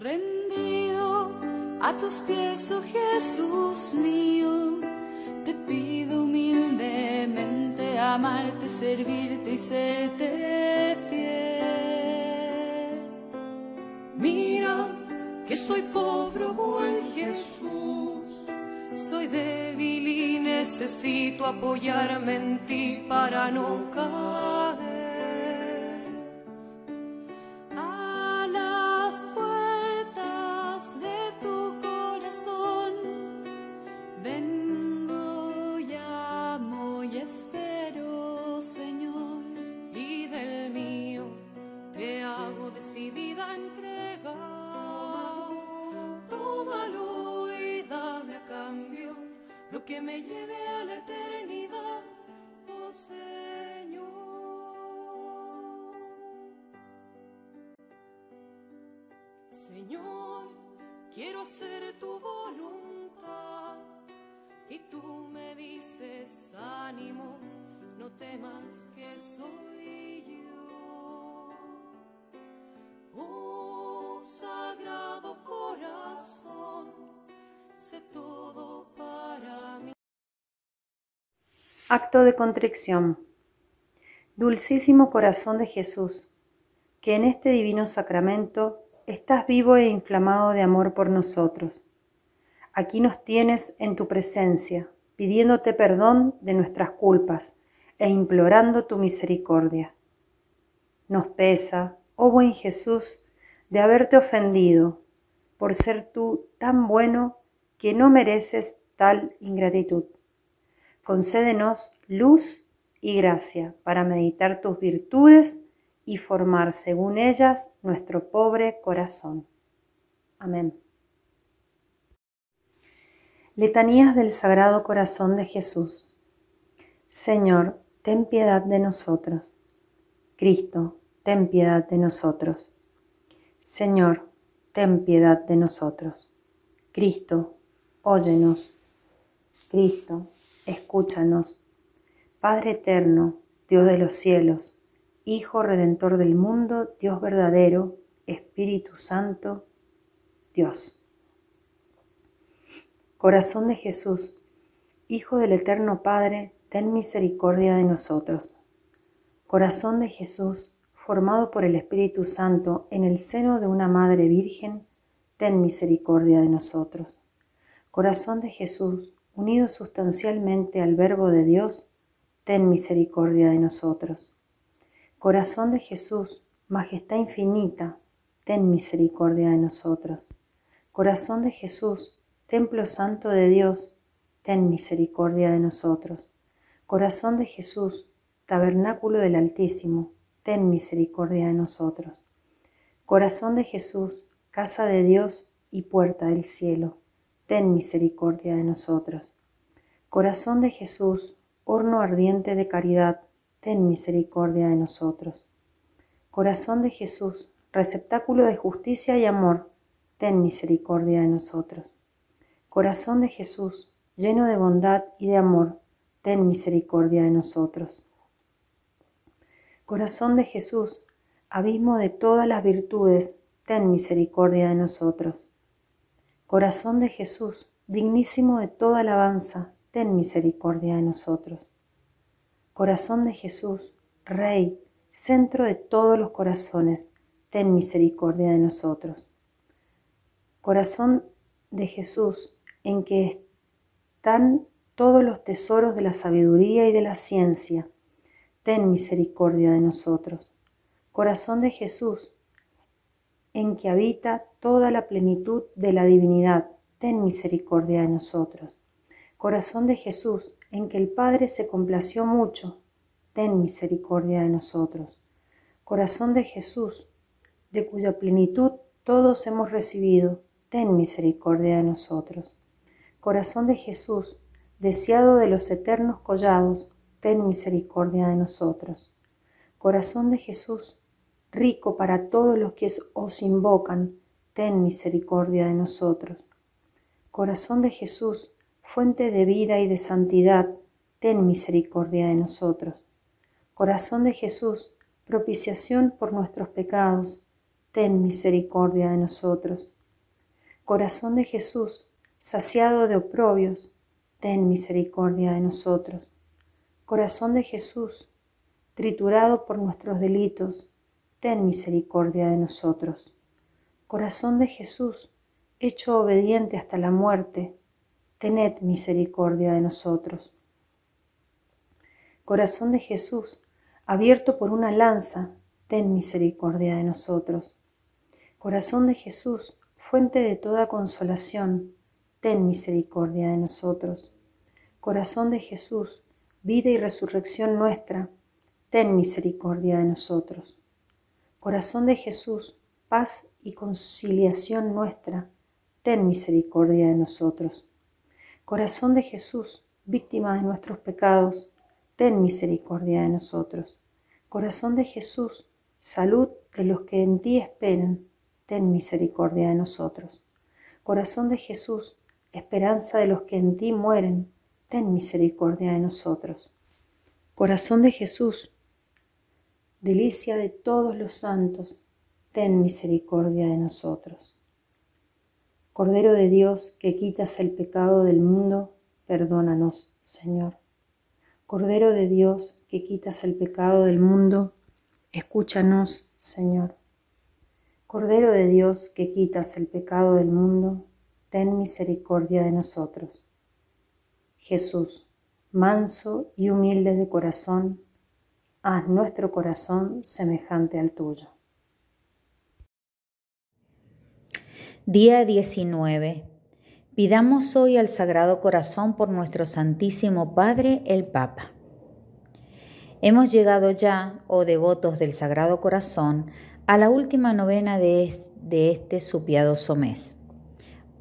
Rendido a tus pies, oh Jesús mío, te pido humildemente amarte, servirte y serte fiel. Mira que soy pobre, oh buen Jesús, soy débil y necesito apoyarme en ti para no caer. Señor, quiero hacer tu voluntad. Y tú me dices, ánimo, no temas que soy yo. Oh, sagrado corazón, sé todo para mí. Acto de contrición. Dulcísimo corazón de Jesús, que en este divino sacramento estás vivo e inflamado de amor por nosotros. Aquí nos tienes en tu presencia, pidiéndote perdón de nuestras culpas e implorando tu misericordia. Nos pesa, oh buen Jesús, de haberte ofendido, por ser tú tan bueno que no mereces tal ingratitud. Concédenos luz y gracia para meditar tus virtudes y formar según ellas nuestro pobre corazón. Amén. Letanías del Sagrado Corazón de Jesús. Señor, ten piedad de nosotros. Cristo, ten piedad de nosotros. Señor, ten piedad de nosotros. Cristo, óyenos. Cristo, escúchanos. Padre eterno, Dios de los cielos Hijo Redentor del mundo, Dios verdadero, Espíritu Santo, Dios. Corazón de Jesús, Hijo del Eterno Padre, ten misericordia de nosotros. Corazón de Jesús, formado por el Espíritu Santo en el seno de una Madre Virgen, ten misericordia de nosotros. Corazón de Jesús, unido sustancialmente al Verbo de Dios, ten misericordia de nosotros. Corazón de Jesús, Majestad infinita, ten misericordia de nosotros. Corazón de Jesús, Templo Santo de Dios, ten misericordia de nosotros. Corazón de Jesús, Tabernáculo del Altísimo, ten misericordia de nosotros. Corazón de Jesús, Casa de Dios y Puerta del Cielo, ten misericordia de nosotros. Corazón de Jesús, horno ardiente de caridad, ten misericordia de nosotros. Corazón de Jesús, receptáculo de justicia y amor, ten misericordia de nosotros. Corazón de Jesús, lleno de bondad y de amor, ten misericordia de nosotros. Corazón de Jesús, abismo de todas las virtudes, ten misericordia de nosotros. Corazón de Jesús, dignísimo de toda alabanza, ten misericordia de nosotros. Corazón de Jesús, Rey, centro de todos los corazones, ten misericordia de nosotros. Corazón de Jesús, en que están todos los tesoros de la sabiduría y de la ciencia, ten misericordia de nosotros. Corazón de Jesús, en que habita toda la plenitud de la divinidad, ten misericordia de nosotros. Corazón de Jesús, en que el Padre se complació mucho, ten misericordia de nosotros. Corazón de Jesús, de cuya plenitud todos hemos recibido, ten misericordia de nosotros. Corazón de Jesús, deseado de los eternos collados, ten misericordia de nosotros. Corazón de Jesús, rico para todos los que os invocan, ten misericordia de nosotros. Corazón de Jesús, fuente de vida y de santidad, ten misericordia de nosotros. Corazón de Jesús, propiciación por nuestros pecados, ten misericordia de nosotros. Corazón de Jesús, saciado de oprobios, ten misericordia de nosotros. Corazón de Jesús, triturado por nuestros delitos, ten misericordia de nosotros. Corazón de Jesús, hecho obediente hasta la muerte, tened misericordia de nosotros. Corazón de Jesús, abierto por una lanza, ten misericordia de nosotros. Corazón de Jesús, fuente de toda consolación, ten misericordia de nosotros. Corazón de Jesús, vida y resurrección nuestra, ten misericordia de nosotros. Corazón de Jesús, paz y conciliación nuestra, ten misericordia de nosotros. Corazón de Jesús, víctima de nuestros pecados, ten misericordia de nosotros. Corazón de Jesús, salud de los que en ti esperan, ten misericordia de nosotros. Corazón de Jesús, esperanza de los que en ti mueren, ten misericordia de nosotros. Corazón de Jesús, delicia de todos los santos, ten misericordia de nosotros. Cordero de Dios que quitas el pecado del mundo, perdónanos, Señor. Cordero de Dios que quitas el pecado del mundo, escúchanos, Señor. Cordero de Dios que quitas el pecado del mundo, ten misericordia de nosotros. Jesús, manso y humilde de corazón, haz nuestro corazón semejante al tuyo. Día 19. Pidamos hoy al Sagrado Corazón por nuestro Santísimo Padre el Papa. Hemos llegado ya, oh devotos del Sagrado Corazón, a la última novena de, de este su piadoso mes.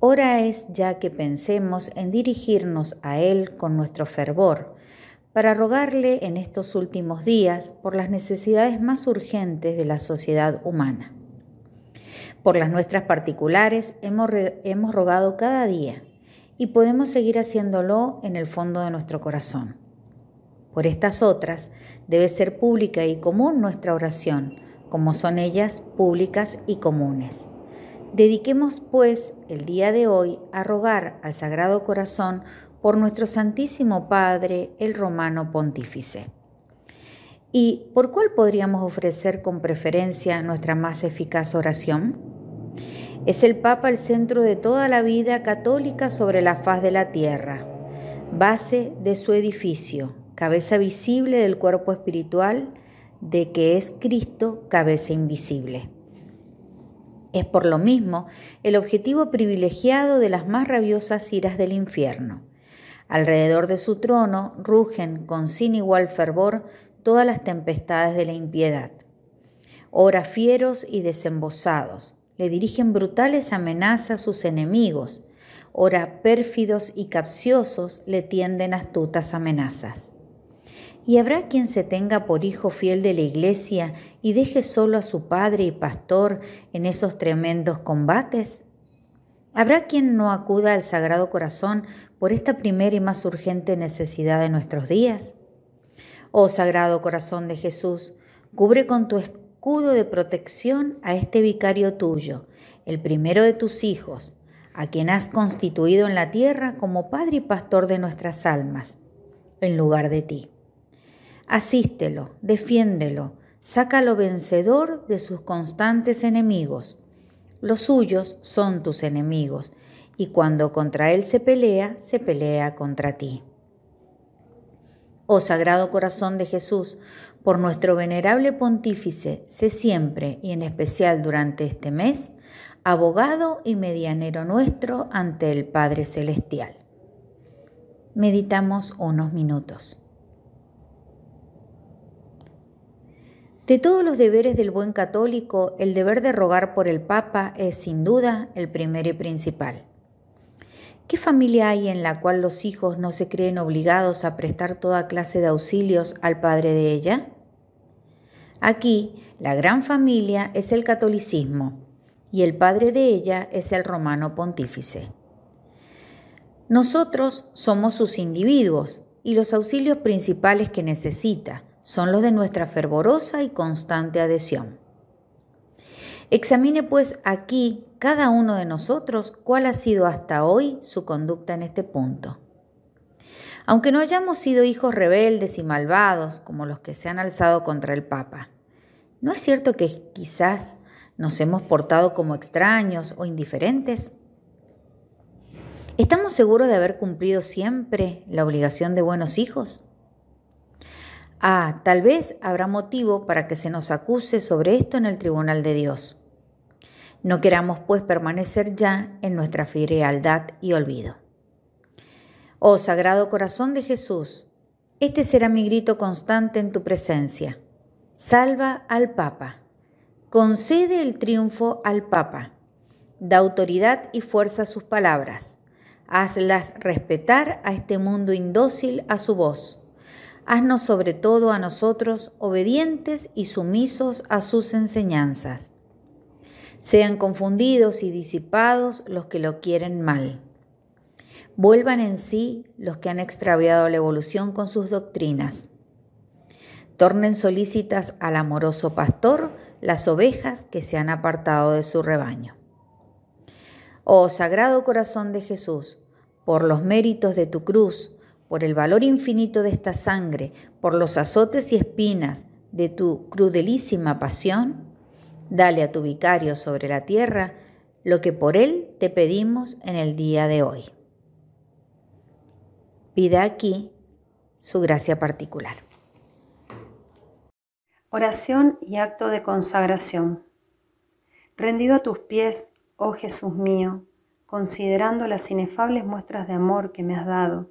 Hora es ya que pensemos en dirigirnos a Él con nuestro fervor, para rogarle en estos últimos días por las necesidades más urgentes de la sociedad humana. Por las nuestras particulares hemos, rogado cada día y podemos seguir haciéndolo en el fondo de nuestro corazón. Por estas otras debe ser pública y común nuestra oración, como son ellas públicas y comunes. Dediquemos pues el día de hoy a rogar al Sagrado Corazón por nuestro Santísimo Padre, el Romano Pontífice. ¿Y por cuál podríamos ofrecer con preferencia nuestra más eficaz oración? Es el Papa el centro de toda la vida católica sobre la faz de la tierra, base de su edificio, cabeza visible del cuerpo espiritual de que es Cristo, cabeza invisible. Es por lo mismo el objetivo privilegiado de las más rabiosas iras del infierno. Alrededor de su trono rugen con sin igual fervor todas las tempestades de la impiedad. Ora fieros y desembozados, le dirigen brutales amenazas a sus enemigos, ora pérfidos y capciosos le tienden astutas amenazas. Y habrá quien se tenga por hijo fiel de la iglesia y deje solo a su padre y pastor en esos tremendos combates. Habrá quien no acuda al Sagrado Corazón por esta primera y más urgente necesidad de nuestros días. Oh Sagrado Corazón de Jesús, cubre con tu espíritu escudo de protección a este vicario tuyo, el primero de tus hijos, a quien has constituido en la tierra como Padre y Pastor de nuestras almas, en lugar de ti. Asístelo, defiéndelo, sácalo vencedor de sus constantes enemigos. Los suyos son tus enemigos, y cuando contra él se pelea, se pelea contra ti. Oh Sagrado Corazón de Jesús, por nuestro venerable pontífice, sé siempre y en especial durante este mes, abogado y medianero nuestro ante el Padre Celestial. Meditamos unos minutos. De todos los deberes del buen católico, el deber de rogar por el Papa es sin duda el primero y principal. ¿Qué familia hay en la cual los hijos no se creen obligados a prestar toda clase de auxilios al padre de ella? Aquí, la gran familia es el catolicismo y el padre de ella es el romano pontífice. Nosotros somos sus individuos y los auxilios principales que necesita son los de nuestra fervorosa y constante adhesión. Examine pues aquí cada uno de nosotros cuál ha sido hasta hoy su conducta en este punto. Aunque no hayamos sido hijos rebeldes y malvados como los que se han alzado contra el Papa, ¿no es cierto que quizás nos hemos portado como extraños o indiferentes? ¿Estamos seguros de haber cumplido siempre la obligación de buenos hijos? Ah, tal vez habrá motivo para que se nos acuse sobre esto en el tribunal de Dios. No queramos pues permanecer ya en nuestra frialdad y olvido. Oh Sagrado Corazón de Jesús, este será mi grito constante en tu presencia. Salva al Papa. Concede el triunfo al Papa. Da autoridad y fuerza a sus palabras. Hazlas respetar a este mundo indócil a su voz haznos sobre todo a nosotros obedientes y sumisos a sus enseñanzas. Sean confundidos y disipados los que lo quieren mal. Vuelvan en sí los que han extraviado la evolución con sus doctrinas. Tornen solícitas al amoroso pastor las ovejas que se han apartado de su rebaño. Oh Sagrado Corazón de Jesús, por los méritos de tu cruz, por el valor infinito de esta sangre, por los azotes y espinas de tu crudelísima pasión, dale a tu vicario sobre la tierra lo que por él te pedimos en el día de hoy. Pida aquí su gracia particular. Oración y acto de consagración. Rendido a tus pies, oh Jesús mío, considerando las inefables muestras de amor que me has dado,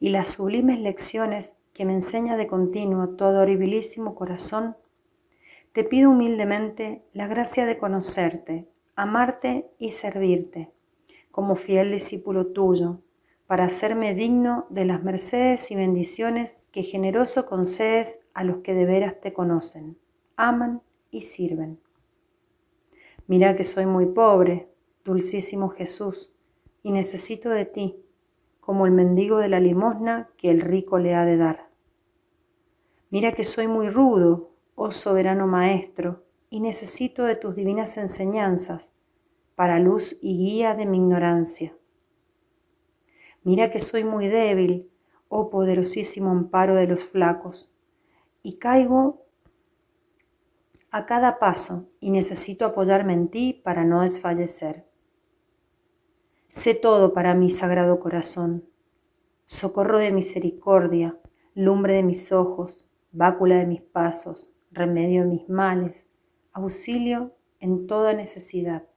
y las sublimes lecciones que me enseña de continuo tu adoribilísimo corazón, te pido humildemente la gracia de conocerte, amarte y servirte, como fiel discípulo tuyo, para hacerme digno de las mercedes y bendiciones que generoso concedes a los que de veras te conocen, aman y sirven. Mira que soy muy pobre, dulcísimo Jesús, y necesito de ti como el mendigo de la limosna que el rico le ha de dar. Mira que soy muy rudo, oh soberano maestro, y necesito de tus divinas enseñanzas para luz y guía de mi ignorancia. Mira que soy muy débil, oh poderosísimo amparo de los flacos, y caigo a cada paso y necesito apoyarme en ti para no desfallecer. Sé todo para mi Sagrado Corazón. Socorro de misericordia, lumbre de mis ojos, bácula de mis pasos, remedio de mis males, auxilio en toda necesidad.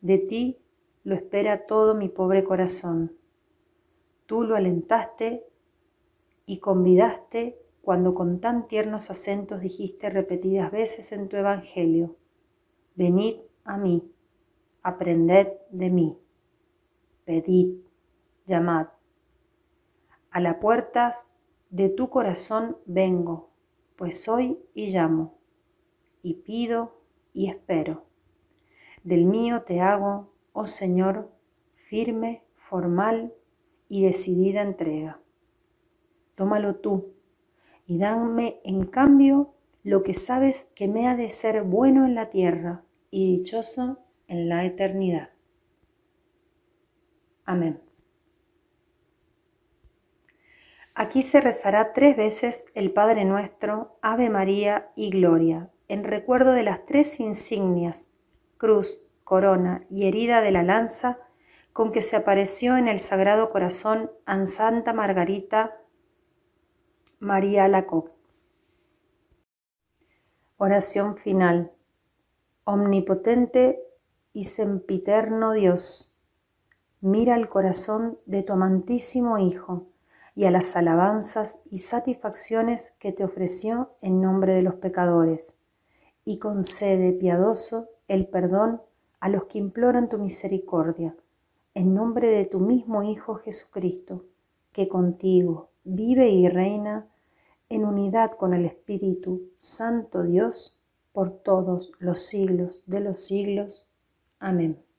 De ti lo espera todo mi pobre corazón. Tú lo alentaste y convidaste cuando con tan tiernos acentos dijiste repetidas veces en tu Evangelio, venid a mí, aprended de mí pedid, llamad. A la puertas de tu corazón vengo, pues soy y llamo, y pido y espero. Del mío te hago, oh Señor, firme, formal y decidida entrega. Tómalo tú y dame en cambio lo que sabes que me ha de ser bueno en la tierra y dichoso en la eternidad. Amén. Aquí se rezará tres veces el Padre Nuestro, Ave María y Gloria, en recuerdo de las tres insignias, cruz, corona y herida de la lanza, con que se apareció en el Sagrado Corazón a Santa Margarita María Lacoque. Oración final. Omnipotente y sempiterno Dios mira al corazón de tu amantísimo Hijo y a las alabanzas y satisfacciones que te ofreció en nombre de los pecadores, y concede piadoso el perdón a los que imploran tu misericordia, en nombre de tu mismo Hijo Jesucristo, que contigo vive y reina en unidad con el Espíritu Santo Dios por todos los siglos de los siglos. Amén.